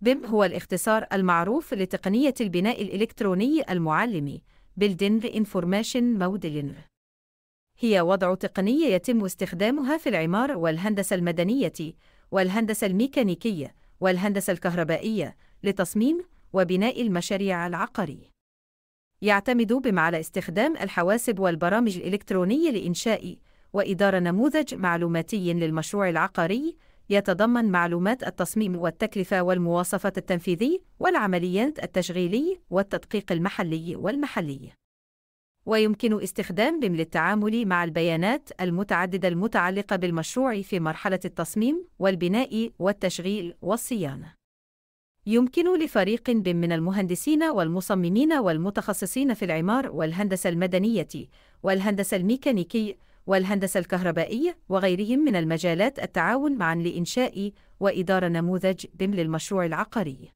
بيم هو الاختصار المعروف لتقنية البناء الإلكتروني المعلمي Building Information Modeling هي وضع تقنية يتم استخدامها في العمار والهندسة المدنية والهندسة الميكانيكية والهندسة الكهربائية لتصميم وبناء المشاريع العقاري يعتمد بم على استخدام الحواسب والبرامج الإلكترونية لإنشاء وإدارة نموذج معلوماتي للمشروع العقاري يتضمن معلومات التصميم والتكلفة والمواصفات التنفيذي والعمليات التشغيلي والتدقيق المحلي والمحلي. ويمكن استخدام بم للتعامل مع البيانات المتعددة المتعلقة بالمشروع في مرحلة التصميم والبناء والتشغيل والصيانة. يمكن لفريق بم من المهندسين والمصممين والمتخصصين في العمار والهندسة المدنية والهندسة الميكانيكي والهندسة الكهربائية وغيرهم من المجالات التعاون معا لإنشاء وإدارة نموذج بم للمشروع العقاري